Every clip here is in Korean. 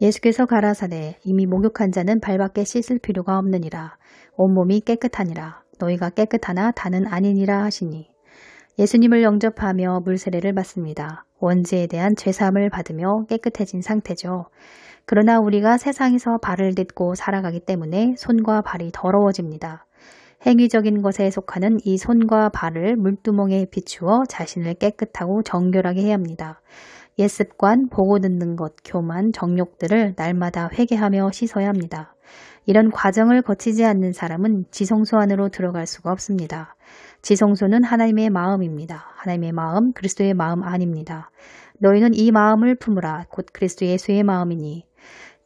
예수께서 가라사대 이미 목욕한 자는 발밖에 씻을 필요가 없느니라 온몸이 깨끗하니라 너희가 깨끗하나 다는 아니니라 하시니 예수님을 영접하며 물세례를 받습니다. 원죄에 대한 죄사함을 받으며 깨끗해진 상태죠. 그러나 우리가 세상에서 발을 딛고 살아가기 때문에 손과 발이 더러워집니다. 행위적인 것에 속하는 이 손과 발을 물두멍에 비추어 자신을 깨끗하고 정결하게 해야 합니다. 예습관, 보고 듣는 것, 교만, 정욕들을 날마다 회개하며 씻어야 합니다. 이런 과정을 거치지 않는 사람은 지성소 안으로 들어갈 수가 없습니다. 지성소는 하나님의 마음입니다. 하나님의 마음, 그리스도의 마음 아닙니다. 너희는 이 마음을 품으라. 곧 그리스도 예수의 마음이니.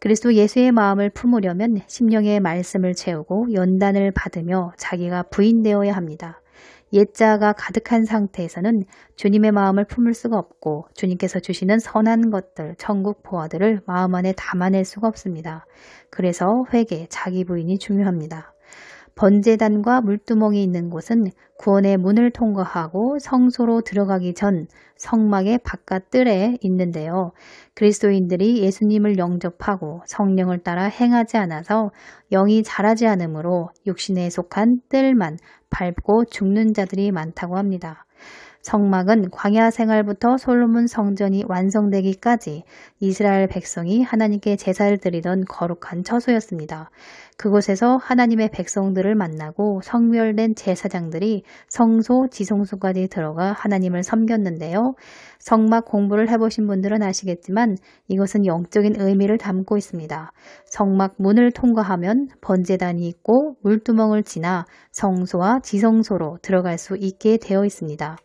그리스도 예수의 마음을 품으려면 심령의 말씀을 채우고 연단을 받으며 자기가 부인되어야 합니다. 옛자가 가득한 상태에서는 주님의 마음을 품을 수가 없고 주님께서 주시는 선한 것들, 천국 보화들을 마음 안에 담아낼 수가 없습니다. 그래서 회개, 자기 부인이 중요합니다. 번제단과 물두멍이 있는 곳은 구원의 문을 통과하고 성소로 들어가기 전 성막의 바깥 뜰에 있는데요. 그리스도인들이 예수님을 영접하고 성령을 따라 행하지 않아서 영이 자라지 않으므로 육신에 속한 뜰만 밟고 죽는 자들이 많다고 합니다. 성막은 광야 생활부터 솔로몬 성전이 완성되기까지 이스라엘 백성이 하나님께 제사를 드리던 거룩한 처소였습니다. 그곳에서 하나님의 백성들을 만나고 성멸된 제사장들이 성소, 지성소까지 들어가 하나님을 섬겼는데요. 성막 공부를 해보신 분들은 아시겠지만 이것은 영적인 의미를 담고 있습니다. 성막 문을 통과하면 번제단이 있고 물두멍을 지나 성소와 지성소로 들어갈 수 있게 되어 있습니다.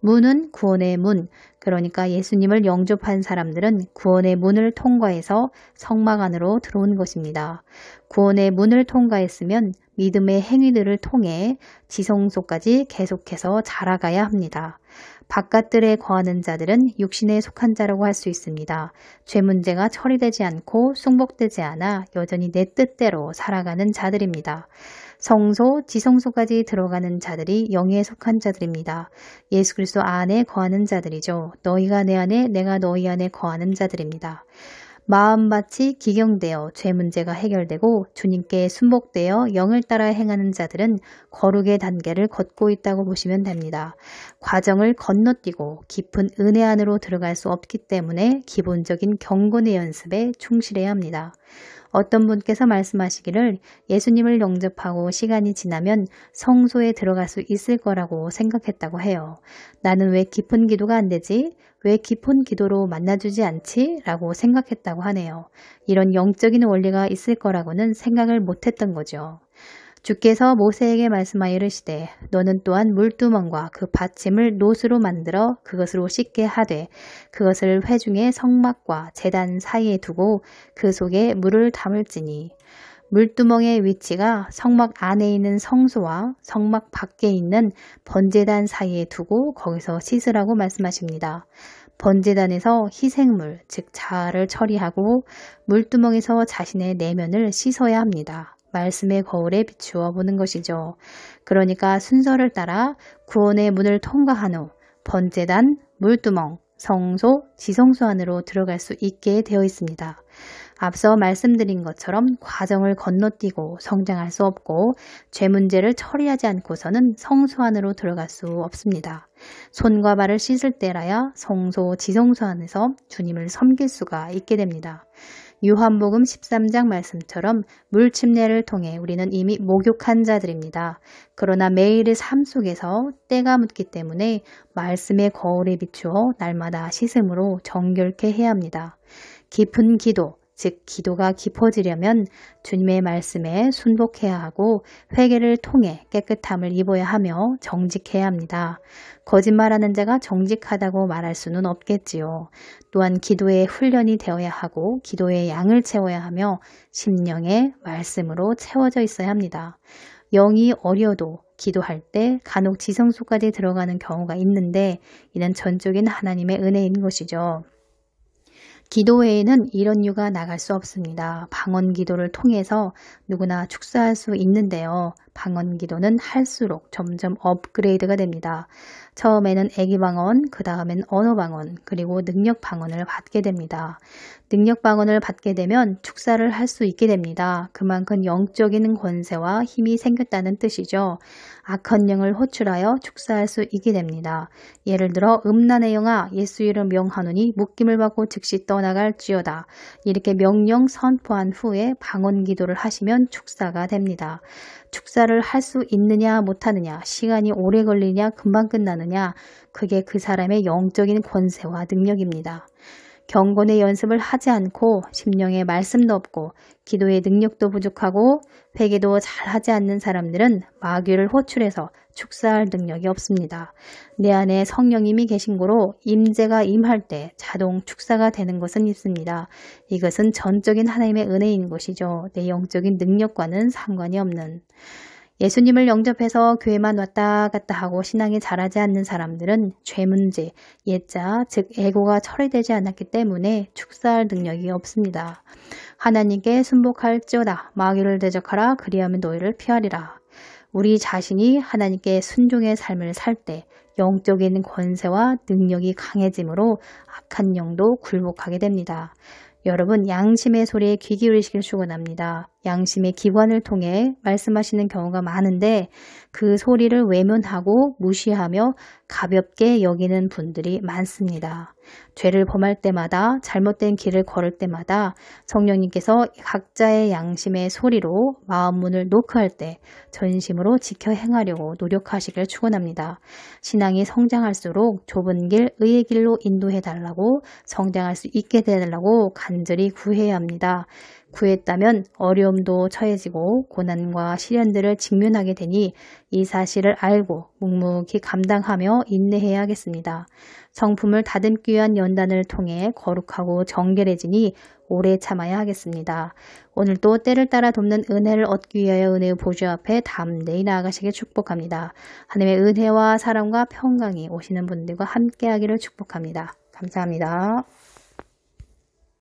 문은 구원의 문, 그러니까 예수님을 영접한 사람들은 구원의 문을 통과해서 성막 안으로 들어온 것입니다. 구원의 문을 통과했으면 믿음의 행위들을 통해 지성소까지 계속해서 자라가야 합니다. 바깥들에 거하는 자들은 육신에 속한 자라고 할 수 있습니다. 죄 문제가 처리되지 않고 숭복되지 않아 여전히 내 뜻대로 살아가는 자들입니다. 성소, 지성소까지 들어가는 자들이 영에 속한 자들입니다. 예수 그리스도 안에 거하는 자들이죠. 너희가 내 안에 내가 너희 안에 거하는 자들입니다. 마음밭이 기경되어 죄 문제가 해결되고 주님께 순복되어 영을 따라 행하는 자들은 거룩의 단계를 걷고 있다고 보시면 됩니다. 과정을 건너뛰고 깊은 은혜 안으로 들어갈 수 없기 때문에 기본적인 경건의 연습에 충실해야 합니다. 어떤 분께서 말씀하시기를 예수님을 영접하고 시간이 지나면 성소에 들어갈 수 있을 거라고 생각했다고 해요. 나는 왜 깊은 기도가 안 되지? 왜 깊은 기도로 만나주지 않지? 라고 생각했다고 하네요. 이런 영적인 원리가 있을 거라고는 생각을 못했던 거죠. 주께서 모세에게 말씀하여 이르시되 너는 또한 물두멍과 그 받침을 노수로 만들어 그것으로 씻게 하되 그것을 회중의 성막과 재단 사이에 두고 그 속에 물을 담을지니 물두멍의 위치가 성막 안에 있는 성소와 성막 밖에 있는 번제단 사이에 두고 거기서 씻으라고 말씀하십니다. 번제단에서 희생물, 즉 자아를 처리하고 물두멍에서 자신의 내면을 씻어야 합니다. 말씀의 거울에 비추어 보는 것이죠. 그러니까 순서를 따라 구원의 문을 통과한 후 번제단, 물두멍, 성소, 지성소 안으로 들어갈 수 있게 되어 있습니다. 앞서 말씀드린 것처럼 과정을 건너뛰고 성장할 수 없고 죄 문제를 처리하지 않고서는 성소 안으로 들어갈 수 없습니다. 손과 발을 씻을 때라야 성소, 지성소 안에서 주님을 섬길 수가 있게 됩니다. 유한복음 13장 말씀처럼 물침례를 통해 우리는 이미 목욕한 자들입니다. 그러나 매일의 삶 속에서 때가 묻기 때문에 말씀의 거울에 비추어 날마다 씻음으로 정결케 해야 합니다. 깊은 기도, 즉 기도가 깊어지려면 주님의 말씀에 순복해야 하고 회개를 통해 깨끗함을 입어야 하며 정직해야 합니다. 거짓말하는 자가 정직하다고 말할 수는 없겠지요. 또한 기도의 훈련이 되어야 하고 기도의 양을 채워야 하며 심령의 말씀으로 채워져 있어야 합니다. 영이 어려도 기도할 때 간혹 지성소까지 들어가는 경우가 있는데 이는 전적인 하나님의 은혜인 것이죠. 기도회에는 이런 이 유가 나갈 수 없습니다. 방언 기도를 통해서 누구나 축사할 수 있는데요. 방언 기도는 할수록 점점 업그레이드가 됩니다. 처음에는 애기 방언, 그 다음엔 언어 방언, 그리고 능력 방언을 받게 됩니다. 능력 방언을 받게 되면 축사를 할 수 있게 됩니다. 그만큼 영적인 권세와 힘이 생겼다는 뜻이죠. 악한 령을 호출하여 축사할 수 있게 됩니다. 예를 들어 음란의 영아 예수 이름 명하노니 묶임을 받고 즉시 떠나갈지어다. 이렇게 명령 선포한 후에 방언 기도를 하시면 축사가 됩니다. 축사를 할 수 있느냐 못하느냐, 시간이 오래 걸리냐 금방 끝나느냐, 그게 그 사람의 영적인 권세와 능력입니다. 경건의 연습을 하지 않고 심령의 말씀도 없고 기도의 능력도 부족하고 회개도 잘하지 않는 사람들은 마귀를 호출해서 축사할 능력이 없습니다. 내 안에 성령님이 계신 고로 임재가 임할 때 자동 축사가 되는 것은 있습니다. 이것은 전적인 하나님의 은혜인 것이죠. 내 영적인 능력과는 상관이 없는 예수님을 영접해서 교회만 왔다 갔다 하고 신앙에 자라지 않는 사람들은 죄 문제, 옛자즉 에고가 처리되지 않았기 때문에 축사할 능력이 없습니다. 하나님께 순복할지어다. 마귀를 대적하라. 그리하면 너희를 피하리라. 우리 자신이 하나님께 순종의 삶을 살 때 영적인 권세와 능력이 강해지므로 악한 영도 굴복하게 됩니다. 여러분 양심의 소리에 귀 기울이시길 축원합니다. 양심의 기관을 통해 말씀하시는 경우가 많은데 그 소리를 외면하고 무시하며 가볍게 여기는 분들이 많습니다. 죄를 범할 때마다 잘못된 길을 걸을 때마다 성령님께서 각자의 양심의 소리로 마음 문을 노크할 때 전심으로 지켜 행하려고 노력하시길 축원합니다. 신앙이 성장할수록 좁은 길 의의 길로 인도해 달라고 성장할 수 있게 되달라고 간절히 구해야 합니다. 구했다면 어려움도 처해지고 고난과 시련들을 직면하게 되니 이 사실을 알고 묵묵히 감당하며 인내해야겠습니다. 성품을 다듬기 위한 연단을 통해 거룩하고 정결해지니 오래 참아야 하겠습니다. 오늘도 때를 따라 돕는 은혜를 얻기 위하여 은혜의 보좌 앞에 담대히 나아가시길 축복합니다. 하나님의 은혜와 사랑과 평강이 오시는 분들과 함께하기를 축복합니다. 감사합니다.